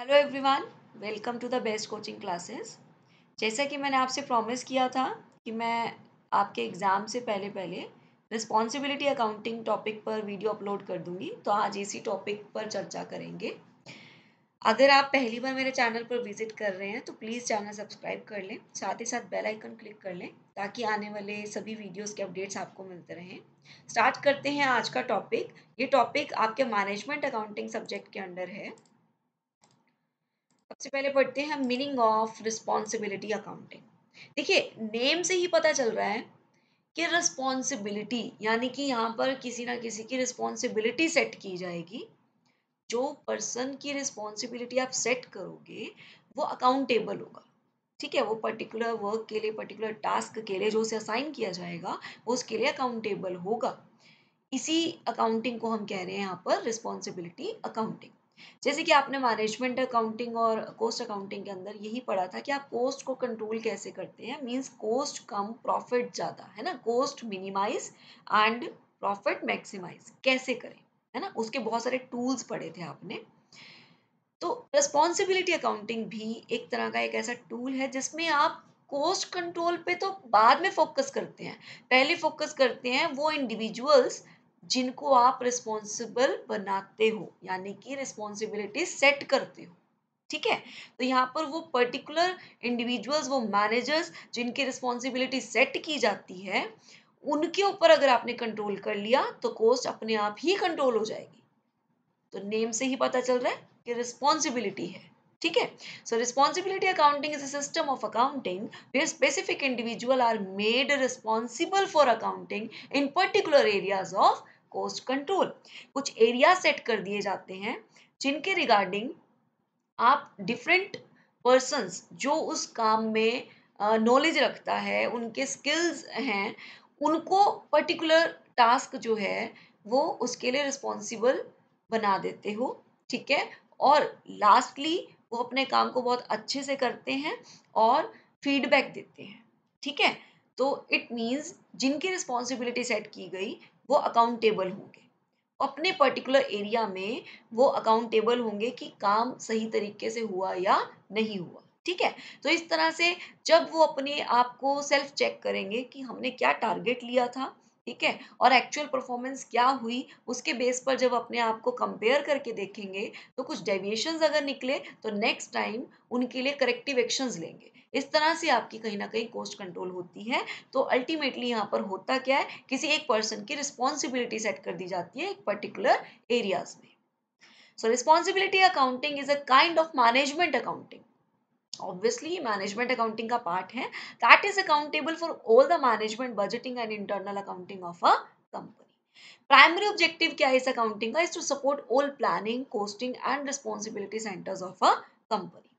Hello everyone welcome to the best coaching classes जैसा कि मैंने आपसे प्रॉमिस किया था कि मैं आपके एग्ज़ाम से पहले पहले रिस्पॉन्सिबिलिटी अकाउंटिंग टॉपिक पर वीडियो अपलोड कर दूंगी तो आज इसी टॉपिक पर चर्चा करेंगे अगर आप पहली बार मेरे चैनल पर विजिट कर रहे हैं तो प्लीज़ चैनल सब्सक्राइब कर लें साथ ही साथ बेल आइकन क्लिक कर लें ताकि आने वाले सभी वीडियोस के अपडेट्स आपको मिलते रहें स्टार्ट करते हैं आज का टॉपिक ये टॉपिक आपके मैनेजमेंट अकाउंटिंग सब्जेक्ट के अंडर है सबसे पहले पढ़ते हैं मीनिंग ऑफ रिस्पॉन्सिबिलिटी अकाउंटिंग देखिए नेम से ही पता चल रहा है कि रिस्पॉन्सिबिलिटी यानी कि यहाँ पर किसी ना किसी की रिस्पॉन्सिबिलिटी सेट की जाएगी जो पर्सन की रिस्पॉन्सिबिलिटी आप सेट करोगे वो अकाउंटेबल होगा ठीक है वो पर्टिकुलर वर्क के लिए पर्टिकुलर टास्क के लिए जो उसे असाइन किया जाएगा वो उसके लिए अकाउंटेबल होगा इसी अकाउंटिंग को हम कह रहे हैं यहाँ पर रिस्पॉन्सिबिलिटी अकाउंटिंग जैसे कि आपने मैनेजमेंट अकाउंटिंग और कोस्ट अकाउंटिंग के अंदर यही पढ़ा था कि आप कोस्ट को कंट्रोल कैसे करते हैं मींस कोस्ट कम प्रॉफिट ज़्यादा है ना cost minimise and profit maximise कैसे करें है ना उसके बहुत सारे टूल्स पढ़े थे आपने तो रिस्पॉन्सिबिलिटी अकाउंटिंग भी एक तरह का एक ऐसा टूल है जिसमें आप कोस्ट कंट्रोल पे तो बाद में फोकस करते हैं पहले फोकस करते हैं वो इंडिविजुअल्स जिनको आप रिस्पॉन्सिबल बनाते हो यानी कि रिस्पॉन्सिबिलिटी सेट करते हो ठीक है तो यहाँ पर वो पर्टिकुलर इंडिविजुअल्स वो मैनेजर्स जिनकी रिस्पॉन्सिबिलिटी सेट की जाती है उनके ऊपर अगर आपने कंट्रोल कर लिया तो कोस्ट अपने आप ही कंट्रोल हो जाएगी तो नेम से ही पता चल रहा है कि रिस्पॉन्सिबिलिटी है ठीक है so responsibility accounting is a system of accounting where specific individual are made responsible for accounting in particular areas of cost control कुछ एरिया सेट कर दिए जाते हैं जिनके रिगार्डिंग आप डिफरेंट पर्सन्स जो उस काम में नॉलेज रखता है उनके स्किल्स हैं उनको पर्टिकुलर टास्क जो है वो उसके लिए रिस्पॉन्सिबल बना देते हो ठीक है और लास्टली वो अपने काम को बहुत अच्छे से करते हैं और फीडबैक देते हैं ठीक है तो इट मीन्स जिनकी रिस्पॉन्सिबिलिटी सेट की गई वो अकाउंटेबल होंगे अपने पर्टिकुलर एरिया में वो अकाउंटेबल होंगे कि काम सही तरीके से हुआ या नहीं हुआ ठीक है तो इस तरह से जब वो अपने आप को सेल्फ चेक करेंगे कि हमने क्या टारगेट लिया था ठीक है और एक्चुअल परफॉर्मेंस क्या हुई उसके बेस पर जब अपने आप को कंपेयर करके देखेंगे तो कुछ डेविएशंस अगर निकले तो नेक्स्ट टाइम उनके लिए करेक्टिव एक्शंस लेंगे इस तरह से आपकी कहीं ना कहीं कॉस्ट कंट्रोल होती है तो अल्टीमेटली यहाँ पर होता क्या है किसी एक पर्सन की रिस्पॉन्सिबिलिटी सेट कर दी जाती है एक पर्टिकुलर एरियाज में so responsibility accounting is a kind of management accounting obviously management accounting का पार्ट है that is accountable for all the management budgeting and internal accounting of a company primary objective क्या है इस accounting का is to support all planning costing and responsibility centres of a company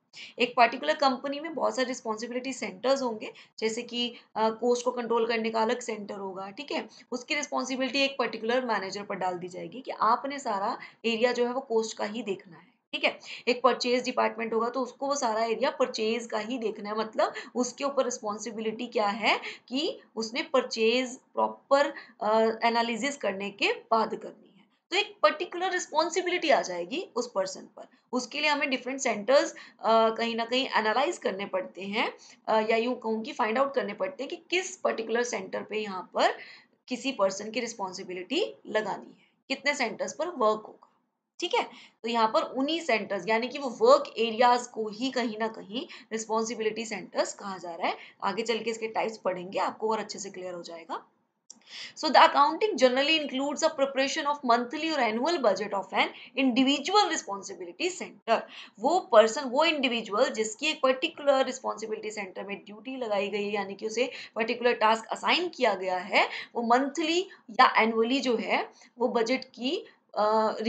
एक particular company में बहुत सारे responsibility centres होंगे जैसे कि कोस्ट को कंट्रोल करने का अलग सेंटर होगा ठीक है उसकी रिस्पॉन्सिबिलिटी एक पर्टिकुलर मैनेजर पर डाल दी जाएगी कि आपने सारा एरिया जो है वो कोस्ट का ही देखना है ठीक है एक परचेज डिपार्टमेंट होगा तो उसको वो सारा एरिया परचेज का ही देखना है मतलब उसके ऊपर रिस्पॉन्सिबिलिटी क्या है कि उसने परचेज प्रॉपर एनालिसिस करने के बाद करनी तो एक पर्टिकुलर रिस्पॉन्सिबिलिटी आ जाएगी उस पर्सन पर उसके लिए हमें डिफरेंट सेंटर्स कहीं ना कहीं एनालाइज करने पड़ते हैं आ, या यूँ कहूँ कि फाइंड आउट करने पड़ते हैं कि किस पर्टिकुलर सेंटर पे यहाँ पर किसी पर्सन की रिस्पॉन्सिबिलिटी लगानी है कितने सेंटर्स पर वर्क होगा ठीक है तो यहाँ पर उन्हीं सेंटर्स यानी कि वो वर्क एरियाज को ही कहीं ना कहीं रिस्पॉन्सिबिलिटी सेंटर्स कहा जा रहा है आगे चल के इसके टाइप्स पढ़ेंगे आपको और अच्छे से क्लियर हो जाएगा So the accounting generally includes a preparation of monthly or annual budget of an individual responsibility center. wo person wo individual jiski ek particular responsibility center mein duty lagayi gayi है यानी कि उसे particular task assign किया गया है वो monthly या annually जो है वो बजट की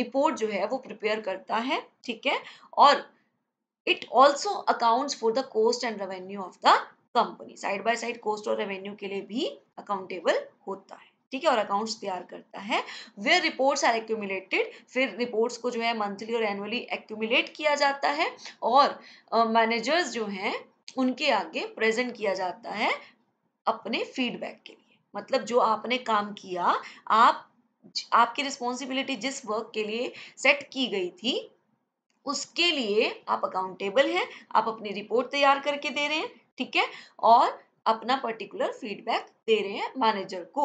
रिपोर्ट uh, जो है वो प्रिपेयर करता है ठीक है और it also accounts for the cost and revenue of the company side by side cost और रेवेन्यू के लिए भी अकाउंटेबल होता है ठीक है और अकाउंट्स तैयार करता है वे रिपोर्ट्स आर एक्यूमुलेटेड फिर रिपोर्ट्स को जो है मंथली और एनुअली एक्यूमुलेट किया जाता है और मैनेजर्स uh, जो हैं उनके आगे प्रेजेंट किया जाता है अपने फीडबैक के लिए मतलब जो आपने काम किया आप आपकी रिस्पॉन्सिबिलिटी जिस वर्क के लिए सेट की गई थी उसके लिए आप अकाउंटेबल हैं आप अपनी रिपोर्ट तैयार करके दे रहे हैं ठीक है और अपना पर्टिकुलर फीडबैक दे रहे हैं मैनेजर को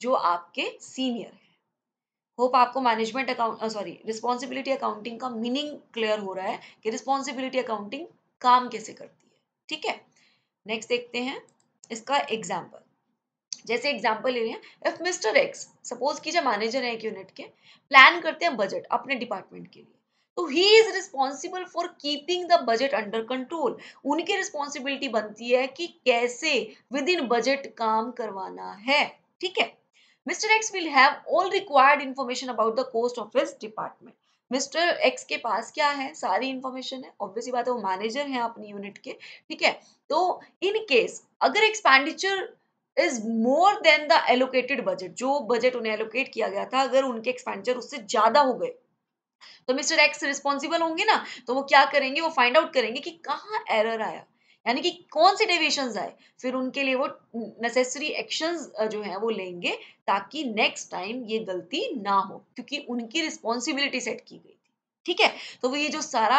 जो आपके सीनियर है होप आपको management account sorry responsibility accounting का मीनिंग क्लियर हो रहा है कि रिस्पॉन्सिबिलिटी अकाउंटिंग काम कैसे करती है ठीक है नेक्स्ट देखते हैं इसका एग्जाम्पल जैसे एग्जाम्पल ले रहे हैं इफ मिस्टर एक्स सपोज कीजिए मैनेजर है एक यूनिट के प्लान करते हैं बजट अपने डिपार्टमेंट के लिए तो he is responsible for keeping the budget under control उनकी रिस्पॉन्सिबिलिटी बनती है कि कैसे विद इन बजट काम करवाना है ठीक है mister X will have all required information about the cost of his department mister X के पास क्या है सारी इंफॉर्मेशन है ऑब्वियसली बात है वो मैनेजर हैं अपनी यूनिट के ठीक है तो इन केस अगर expenditure is more than the allocated budget जो बजट उन्हें एलोकेट किया गया था अगर उनके एक्सपेंडिचर उससे ज्यादा हो गए तो मिस्टर एक्स रिस्पॉन्सिबल होंगे ना तो वो क्या करेंगे वो फाइंड आउट करेंगे कि कहाँ एरर आया यानी कि कौन से डेविएशन आए फिर उनके लिए वो नेसेसरी एक्शन जो है वो लेंगे ताकि नेक्स्ट टाइम ये गलती ना हो क्योंकि उनकी रिस्पॉन्सिबिलिटी सेट की गई ठीक है तो वो ये जो सारा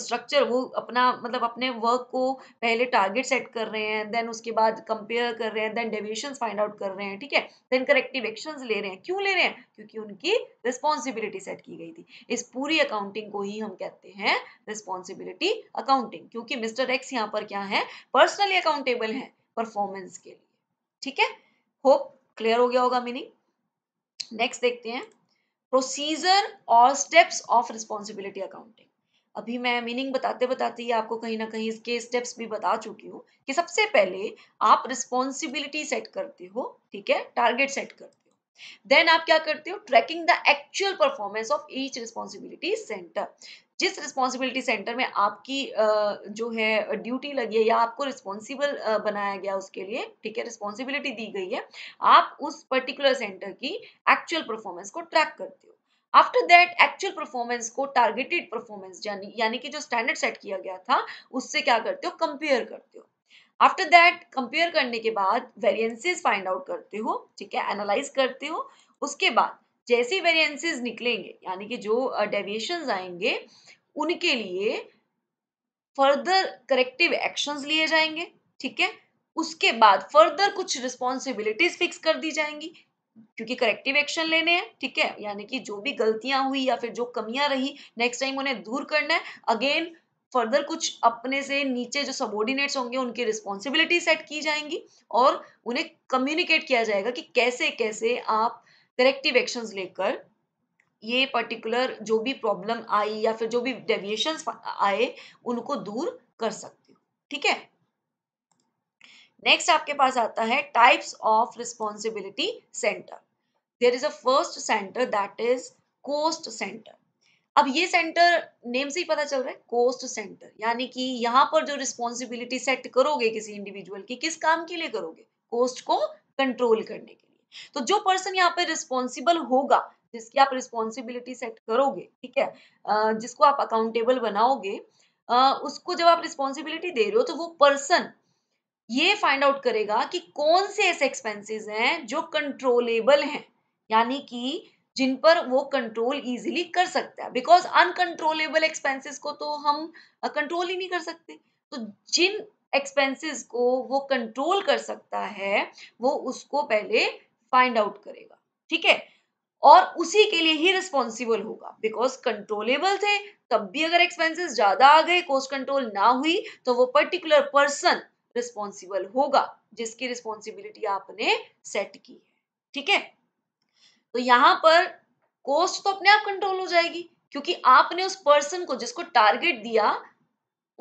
स्ट्रक्चर वो अपना मतलब अपने वर्क को पहले टारगेट सेट कर रहे हैं देन उसके बाद कंपेयर कर रहे हैं देन डेविएशन फाइंड आउट कर रहे हैं ठीक है देन करेक्टिव एक्शन ले रहे हैं क्यों ले रहे हैं क्योंकि उनकी रिस्पॉन्सिबिलिटी सेट की गई थी इस पूरी अकाउंटिंग को ही हम कहते हैं रिस्पॉन्सिबिलिटी अकाउंटिंग क्योंकि मिस्टर एक्स यहाँ पर क्या है पर्सनली अकाउंटेबल है परफॉर्मेंस के लिए ठीक है होप क्लियर हो गया होगा मीनिंग नेक्स्ट देखते हैं प्रोसीजर और स्टेप्स ऑफ रिस्पॉन्सिबिलिटी अकाउंटिंग अभी मैं मीनिंग बताते बताते ही आपको कहीं ना कहीं इसके स्टेप्स भी बता चुकी हूँ कि सबसे पहले आप रिस्पॉन्सिबिलिटी सेट करते हो ठीक है टारगेट सेट करते हो देन आप क्या करते हो tracking the actual performance of each responsibility centre जिस रिस्पॉन्सिबिलिटी सेंटर में आपकी जो है ड्यूटी लगी है या आपको रिस्पॉन्सिबल बनाया गया उसके लिए ठीक है रिस्पॉन्सिबिलिटी दी गई है आप उस पर्टिकुलर सेंटर की एक्चुअल परफॉर्मेंस को ट्रैक करते हो आफ्टर दैट एक्चुअल परफॉर्मेंस को टारगेटेड परफॉर्मेंस यानी कि जो स्टैंडर्ड सेट किया गया था उससे क्या करते हो कंपेयर करते हो आफ्टर दैट कंपेयर करने के बाद वेरिएंसेस फाइंड आउट करते हो ठीक है एनालाइज करते हो उसके बाद जैसे वेरिएंसेस निकलेंगे यानी कि जो डेविएशन आएंगे उनके लिए फर्दर करेक्टिव एक्शंस लिए जाएंगे ठीक है उसके बाद फर्दर कुछ रिस्पॉन्सिबिलिटीज फिक्स कर दी जाएंगी क्योंकि करेक्टिव एक्शन लेने हैं ठीक है यानी कि जो भी गलतियां हुई या फिर जो कमियां रही नेक्स्ट टाइम उन्हें दूर करना है अगेन फर्दर कुछ अपने से नीचे जो सबोर्डिनेट्स होंगे उनकी रिस्पॉन्सिबिलिटी सेट की जाएंगी और उन्हें कम्युनिकेट किया जाएगा कि कैसे कैसे आप आ, करेक्टिव एक्शन लेकर ये पर्टिकुलर जो भी प्रॉब्लम आई या फिर जो भी डेविएशन आए उनको दूर कर सकते हो ठीक है नेक्स्ट आपके पास आता है types of responsibility centre there is a first centre that is cost centre अब ये सेंटर नेम से ही पता चल रहा है कोस्ट सेंटर यानी कि यहाँ पर जो रिस्पॉन्सिबिलिटी सेट करोगे किसी इंडिविजुअल की किस काम के लिए करोगे कोस्ट को कंट्रोल करने के तो जो पर्सन यहाँ पे रिस्पॉन्सिबल होगा जिसकी आप रिस्पॉन्सिबिलिटी सेट करोगे ठीक है जिसको आप अकाउंटेबल बनाओगे उसको जब आप रिस्पॉन्सिबिलिटी दे रहे हो तो वो पर्सन ये फाइंड आउट करेगा कि कौन से ऐसे एक्सपेंसेस हैं जो कंट्रोलेबल हैं यानी कि जिन पर वो कंट्रोल इजीली कर सकता है बिकॉज अनकंट्रोलेबल एक्सपेंसेस को तो हम कंट्रोल ही नहीं कर सकते तो जिन एक्सपेंसेस को वो कंट्रोल कर सकता है वो उसको पहले फाइंड आउट करेगा ठीक है और उसी के लिए ही रिस्पॉन्सिबल होगा बिकॉज कंट्रोलेबल थे तब भी अगर एक्सपेंसेस ज्यादा आ गए कोस्ट कंट्रोल ना हुई तो वो पर्टिकुलर पर्सन रिस्पॉन्सिबल होगा जिसकी रिस्पॉन्सिबिलिटी आपने सेट की है ठीक है तो यहां पर कोस्ट तो अपने आप कंट्रोल हो जाएगी क्योंकि आपने उस पर्सन को जिसको टारगेट दिया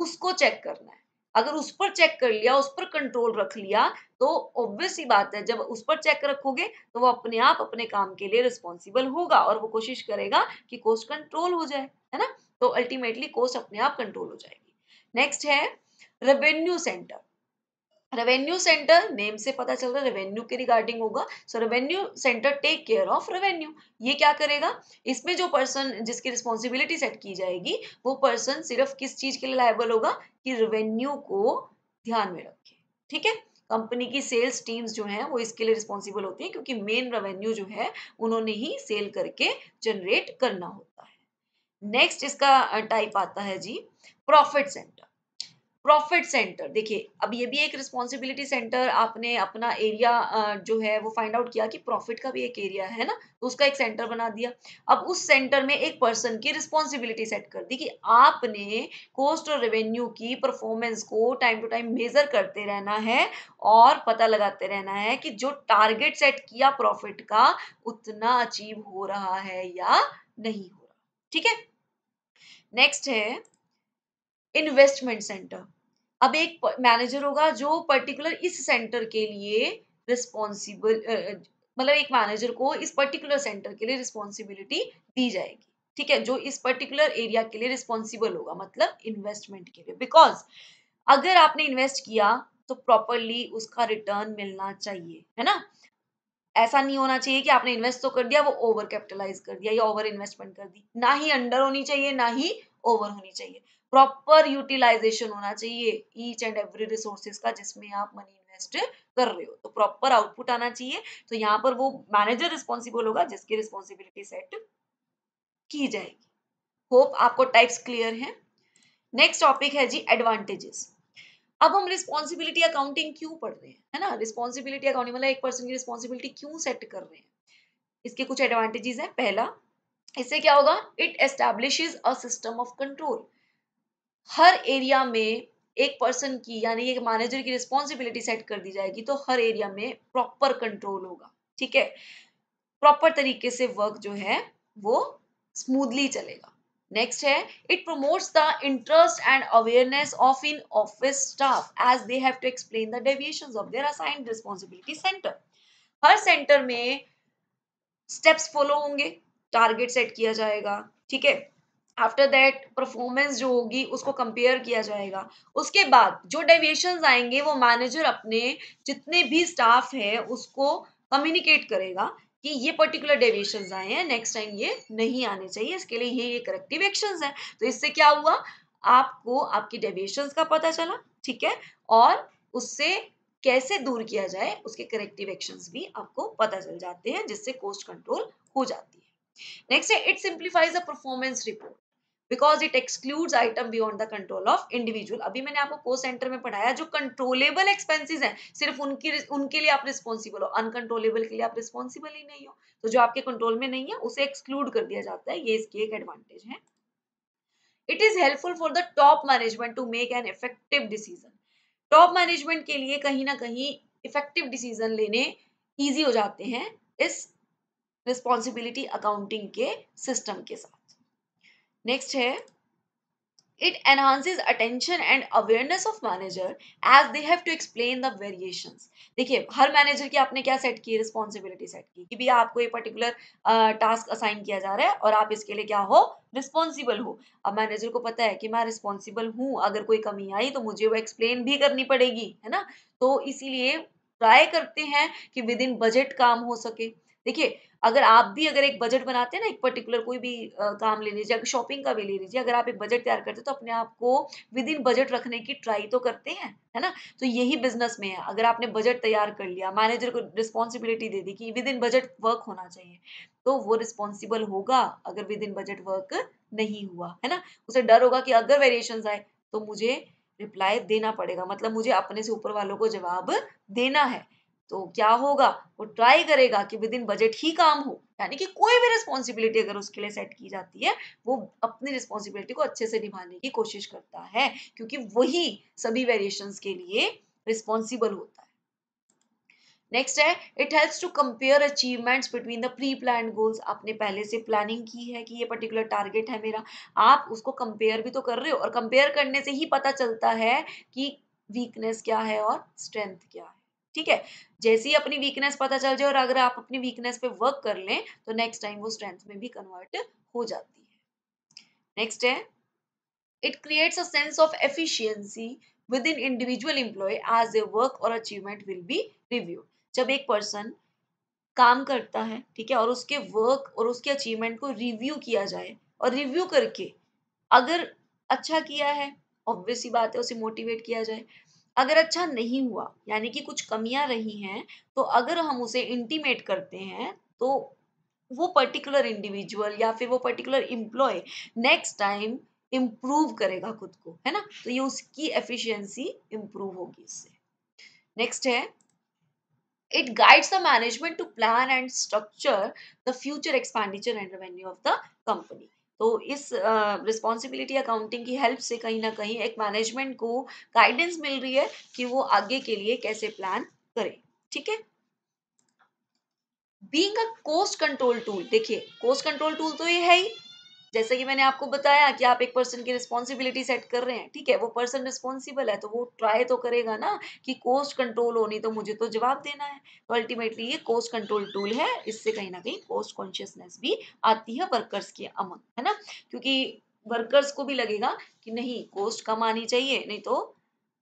उसको चेक करना है अगर उस पर चेक कर लिया उस पर कंट्रोल रख लिया तो ऑब्वियस ही बात है जब उस पर चेक रखोगे तो वो अपने आप अपने काम के लिए रिस्पॉन्सिबल होगा और वो कोशिश करेगा कि कोस्ट कंट्रोल हो जाए है ना तो अल्टीमेटली कोस्ट अपने आप कंट्रोल हो जाएगी नेक्स्ट है revenue centre revenue centre name से पता चल रहा है रेवेन्यू के रिगार्डिंग होगा so revenue centre take care of revenue ये क्या करेगा इसमें जो पर्सन जिसकी रिस्पॉन्सिबिलिटी सेट की जाएगी वो पर्सन सिर्फ किस चीज के लिए लाइबल होगा कि रेवेन्यू को ध्यान में रखे ठीक है कंपनी की सेल्स टीम्स जो हैं वो इसके लिए रिस्पॉन्सिबल होती है क्योंकि मेन रेवेन्यू जो है उन्होंने ही सेल करके जनरेट करना होता है नेक्स्ट इसका टाइप आता है जी प्रॉफिट सेंटर प्रॉफिट सेंटर देखिए अब ये भी एक रिस्पॉन्सिबिलिटी सेंटर आपने अपना एरिया जो है वो फाइंड आउट किया कि प्रॉफिट का भी एक एरिया है ना तो उसका एक सेंटर बना दिया अब उस सेंटर में एक पर्सन की रिस्पॉन्सिबिलिटी सेट कर दी कि आपने कॉस्ट और रेवेन्यू की परफॉर्मेंस को टाइम टू टाइम मेजर करते रहना है और पता लगाते रहना है कि जो टारगेट सेट किया प्रॉफिट का उतना अचीव हो रहा है या नहीं हो रहा ठीक है नेक्स्ट है इन्वेस्टमेंट सेंटर अब एक मैनेजर होगा जो पर्टिकुलर इस सेंटर के लिए रिस्पॉन्सिबल मतलब एक मैनेजर को इस पर्टिकुलर सेंटर के लिए रिस्पॉन्सिबिलिटी दी जाएगी ठीक है जो इस पर्टिकुलर एरिया के लिए रिस्पॉन्सिबल होगा मतलब इन्वेस्टमेंट के लिए बिकॉज अगर आपने इन्वेस्ट किया तो प्रॉपरली उसका रिटर्न मिलना चाहिए है ना ऐसा नहीं होना चाहिए कि आपने इन्वेस्ट तो कर दिया वो ओवर कैपिटलाइज कर दिया या ओवर इन्वेस्टमेंट कर दी ना ही अंडर होनी चाहिए ना ही ओवर होनी चाहिए प्रॉपर यूटिलाइजेशन होना चाहिए ईच एंड एवरी रिसोर्सेज का जिसमें आप मनी इन्वेस्ट कर रहे हो तो प्रॉपर आउटपुट आना चाहिए तो यहाँ पर वो मैनेजर रिस्पॉन्सिबल होगा जिसकी रिस्पॉन्सिबिलिटी सेट की जाएगी होप आपको टाइप्स क्लियर है नेक्स्ट टॉपिक है जी एडवांटेजेस अब हम रिस्पॉन्सिबिलिटी अकाउंटिंग क्यों पढ़ रहे हैं है ना रिस्पॉन्सिबिलिटी अकाउंटिंग मतलब एक पर्सन की रिस्पॉन्सिबिलिटी क्यों सेट कर रहे हैं इसके कुछ एडवांटेजेस हैं पहला इससे क्या होगा it establishes a system of control हर एरिया में एक पर्सन की यानी एक मैनेजर की रिस्पॉन्सिबिलिटी सेट कर दी जाएगी तो हर एरिया में प्रॉपर कंट्रोल होगा ठीक है प्रॉपर तरीके से वर्क जो है वो स्मूथली चलेगा नेक्स्ट है it promotes the interest and awareness of in office staff as they have to explain the deviations of their assigned responsibility centre हर सेंटर में स्टेप्स फॉलो होंगे टारगेट सेट किया जाएगा ठीक है आफ्टर दैट परफॉर्मेंस जो होगी उसको कंपेयर किया जाएगा उसके बाद जो डेविएशन आएंगे वो मैनेजर अपने जितने भी स्टाफ है उसको कम्युनिकेट करेगा कि ये पर्टिकुलर डेविएशन आए हैं नेक्स्ट टाइम ये नहीं आने चाहिए इसके लिए ये ये करेक्टिव एक्शन है तो इससे क्या हुआ आपको आपकी डेविएशन का पता चला ठीक है और उससे कैसे दूर किया जाए उसके करेक्टिव एक्शन भी आपको पता चल जाते हैं जिससे कोस्ट कंट्रोल हो जाती है नेक्स्ट है it simplifies a performance report because it excludes item beyond the control of individual अभी मैंने आपको को सेंटर में पढ़ाया जो कंट्रोलेबल एक्सपेंसिस हैं सिर्फ उनकी उनके लिए आप रिस्पॉन्सिबल हो अनकंट्रोलेबल के लिए आप रिस्पॉन्सिबल ही नहीं हो तो जो आपके कंट्रोल में नहीं है उसे एक्सक्लूड कर दिया जाता है ये इसकी एक एडवांटेज है it is helpful for the top management to make an effective decision top management के लिए कहीं ना कहीं इफेक्टिव डिसीजन लेने ईजी हो जाते हैं इस रिस्पॉन्सिबिलिटी अकाउंटिंग के सिस्टम के साथ नेक्स्ट है it enhances attention and awareness of manager as they have to explain the variations देखिए हर मैनेजर की आपने क्या सेट की रिस्पॉन्सिबिलिटी सेट की कि भी आपको ये पर्टिकुलर टास्क असाइन किया जा रहा है और आप इसके लिए क्या हो रिस्पॉन्सिबल हो अब मैनेजर को पता है कि मैं रिस्पॉन्सिबल हूँ अगर कोई कमी आई तो मुझे वो एक्सप्लेन भी करनी पड़ेगी है ना तो इसीलिए ट्राई करते हैं कि विद इन बजट काम हो सके देखिए अगर आप भी अगर एक बजट बनाते हैं ना एक पर्टिकुलर कोई भी काम ले लीजिए अगर शॉपिंग का भी ले लीजिए अगर आप एक बजट तैयार करते हैं तो अपने आप को विद इन बजट रखने की ट्राई तो करते हैं है ना तो यही बिजनेस में है अगर आपने बजट तैयार कर लिया मैनेजर को रिस्पॉन्सिबिलिटी दे दी कि विद इन बजट वर्क होना चाहिए तो वो रिस्पॉन्सिबल होगा अगर विद इन बजट वर्क नहीं हुआ है ना उसे डर होगा कि अगर वेरिएशन आए तो मुझे रिप्लाई देना पड़ेगा मतलब मुझे अपने से ऊपर वालों को जवाब देना है तो क्या होगा वो ट्राई करेगा कि विद इन बजट ही काम हो यानी कि कोई भी रिस्पॉन्सिबिलिटी अगर उसके लिए सेट की जाती है वो अपनी रिस्पॉन्सिबिलिटी को अच्छे से निभाने की कोशिश करता है क्योंकि वही सभी वेरिएशंस के लिए रिस्पॉन्सिबल होता है नेक्स्ट है it helps to compare achievements between the pre plan goals आपने पहले से प्लानिंग की है कि ये पर्टिकुलर टारगेट है मेरा आप उसको कंपेयर भी तो कर रहे हो और कंपेयर करने से ही पता चलता है कि वीकनेस क्या है और स्ट्रेंथ क्या है ठीक है जैसे ही अपनी वीकनेस पता चल जाए और अगर आप अपनी वीकनेस पे वर्क कर लें तो नेक्स्ट टाइम वो स्ट्रेंथ में भी कन्वर्ट हो जाती है नेक्स्ट है it creates a sense of efficiency within individual employ as a work और अचीवमेंट विल बी रिव्यू जब एक पर्सन काम करता है ठीक है और उसके वर्क और उसके अचीवमेंट को रिव्यू किया जाए और रिव्यू करके अगर अच्छा किया है ऑब्वियस ही बात है उसे मोटिवेट किया जाए अगर अच्छा नहीं हुआ यानी कि कुछ कमियां रही हैं तो अगर हम उसे इंटीमेट करते हैं तो वो पर्टिकुलर इंडिविजुअल या फिर वो particular employ next time improve करेगा खुद को है ना तो ये उसकी एफिशिएंसी इम्प्रूव होगी इससे नेक्स्ट है it guides the management to plan and structure the future expenditure and revenue of the company तो इस रिस्पॉन्सिबिलिटी अकाउंटिंग की हेल्प से कहीं ना कहीं एक मैनेजमेंट को गाइडेंस मिल रही है कि वो आगे के लिए कैसे प्लान करे ठीक है being a cost control tool देखिए कोस्ट कंट्रोल टूल तो ये है ही जैसे कि मैंने आपको बताया कि आप एक पर्सन की रिस्पॉन्सिबिलिटी सेट कर रहे हैं ठीक है वो पर्सन रिस्पॉन्सिबल है तो वो ट्राई तो करेगा ना कि कोस्ट कंट्रोल होनी तो मुझे तो जवाब देना है तो अल्टीमेटली ये कोस्ट कंट्रोल टूल है इससे कहीं ना कहीं कोस्ट कॉन्शियसनेस भी आती है वर्कर्स के अमंग है ना क्योंकि वर्कर्स को भी लगेगा कि नहीं कोस्ट कम आनी चाहिए नहीं तो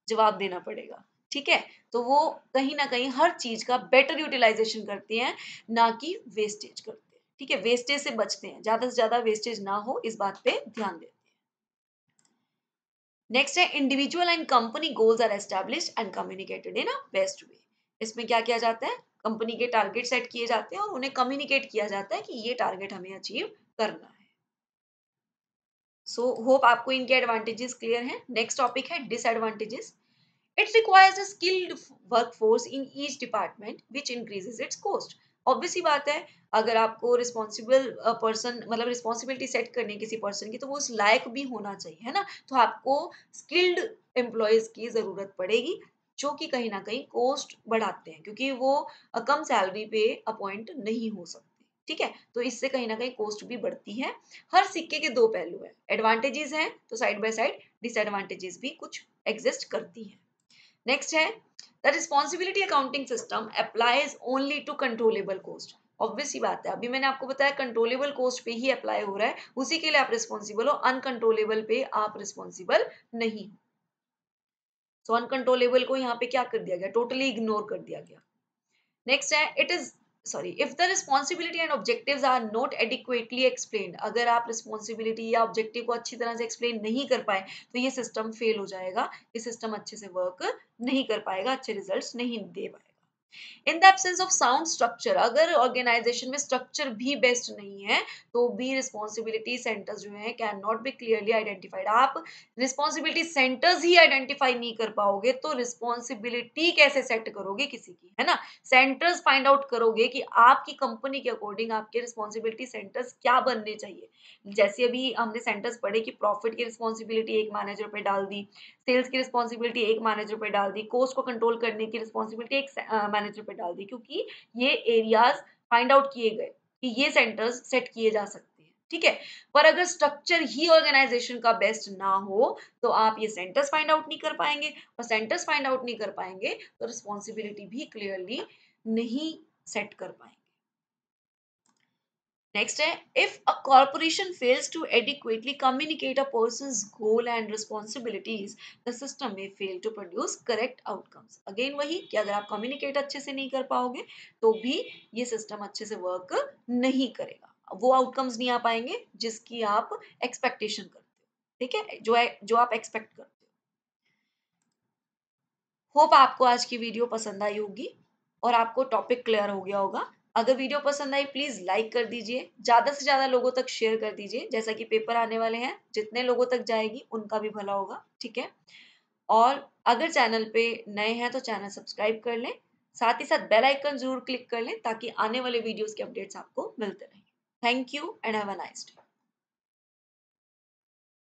जवाब देना पड़ेगा ठीक है तो वो कहीं ना कहीं हर चीज का बेटर यूटिलाइजेशन करती हैं ना कि वेस्टेज करती ठीक है वेस्टेज से बचते हैं ज्यादा से ज्यादा वेस्टेज ना हो इस बात पे ध्यान देते हैं नेक्स्ट है individual and company goals are establish and communicated in a best way इसमें क्या किया जाता है कंपनी के टारगेट सेट किए जाते हैं और उन्हें कम्युनिकेट किया जाता है कि ये टारगेट हमें अचीव करना है सो so, होप आपको इनके एडवांटेजेस क्लियर हैं नेक्स्ट टॉपिक है disadvantages it requires a skilled workforce in each department which increases its cost obvious ही बात है अगर आपको रिस्पॉन्सिबल पर्सन मतलब रिस्पॉन्सिबिलिटी सेट करनी है किसी पर्सन की तो वो उस लायक भी होना चाहिए है ना तो आपको स्किल्ड एम्प्लॉयज़ की ज़रूरत पड़ेगी जो कि कहीं ना कहीं कोस्ट बढ़ाते हैं क्योंकि वो कम सैलरी पे अपॉइंट नहीं हो सकते ठीक है तो इससे कहीं ना कहीं कोस्ट भी बढ़ती है हर सिक्के के दो पहलू हैं एडवांटेजेस हैं तो साइड बाय साइड डिसएडवांटेजेस भी कुछ एग्जिस्ट करती हैं नेक्स्ट है the responsibility accounting system applies only to controllable cost obvious ही बात है अभी मैंने आपको बताया कंट्रोलेबल कोस्ट पे ही अप्लाई हो रहा है उसी के लिए आप रिस्पॉन्सिबल हो अनकंट्रोलेबल पे आप रिस्पॉन्सिबल नहीं सो अनकंट्रोलेबल को यहाँ पे क्या कर दिया गया टोटली totally इग्नोर कर दिया गया नेक्स्ट है it is sorry if the responsibility and objective are not adequately explain अगर आप रिस्पॉन्सिबिलिटी या ऑब्जेक्टिव को अच्छी तरह से एक्सप्लेन नहीं कर पाए तो ये सिस्टम फेल हो जाएगा ये सिस्टम अच्छे से वर्क नहीं कर पाएगा अच्छे रिजल्ट नहीं दे पाएगा in the absence of sound structure अगर ऑर्गेनाइजेशन में स्ट्रक्चर भी बेस्ट नहीं है तो भी रिस्पॉन्सिबिलिटी सेंटर्स जो है can not be clearly identified आप रिस्पॉन्सिबिलिटी सेंटर्स ही आइडेंटिफाई नहीं कर पाओगे तो रिस्पॉन्सिबिलिटी कैसे सेट करोगे किसी की है ना सेंटर्स फाइंड आउट करोगे कि आपकी कंपनी के अकॉर्डिंग आपके रिस्पॉन्सिबिलिटी सेंटर्स क्या बनने चाहिए जैसे अभी हमने सेंटर्स पढ़े कि प्रॉफिट की रिस्पॉन्सिबिलिटी एक मैनेजर पर डाल दी सेल्स की रिस्पॉन्सिबिलिटी एक मैनेजर पर डाल दी कोस्ट को कंट्रोल करने की रिस्पॉन्सिबिलिटी एक मैनेजर पे डाल दी क्योंकि ये एरियाज फाइंड आउट किए गए कि ये सेंटर्स सेट किए जा सकते हैं ठीक है पर अगर स्ट्रक्चर ही ऑर्गेनाइजेशन का बेस्ट ना हो तो आप ये सेंटर्स फाइंड आउट नहीं कर पाएंगे और सेंटर्स फाइंड आउट नहीं कर पाएंगे तो रिस्पॉन्सिबिलिटी भी क्लियरली नहीं सेट कर पाएंगे नेक्स्ट है if a corporation fails to adequately communicate a person goal and responsibilities the system में fail to produce correct outcomes again वही कि अगर आप कम्युनिकेट अच्छे से नहीं कर पाओगे तो भी ये सिस्टम अच्छे से वर्क नहीं करेगा वो आउटकम्स नहीं आ पाएंगे जिसकी आप एक्सपेक्टेशन करते हो ठीक है जो जो आप एक्सपेक्ट करते हो होप आपको आज की वीडियो पसंद आई होगी और आपको टॉपिक क्लियर हो गया होगा अगर वीडियो पसंद आई प्लीज़ लाइक कर दीजिए ज़्यादा से ज़्यादा लोगों तक शेयर कर दीजिए जैसा कि पेपर आने वाले हैं जितने लोगों तक जाएगी उनका भी भला होगा ठीक है और अगर चैनल पे नए हैं तो चैनल सब्सक्राइब कर लें साथ ही साथ बेल आइकन जरूर क्लिक कर लें ताकि आने वाले वीडियोस के अपडेट्स आपको मिलते रहें thank you and have a nice day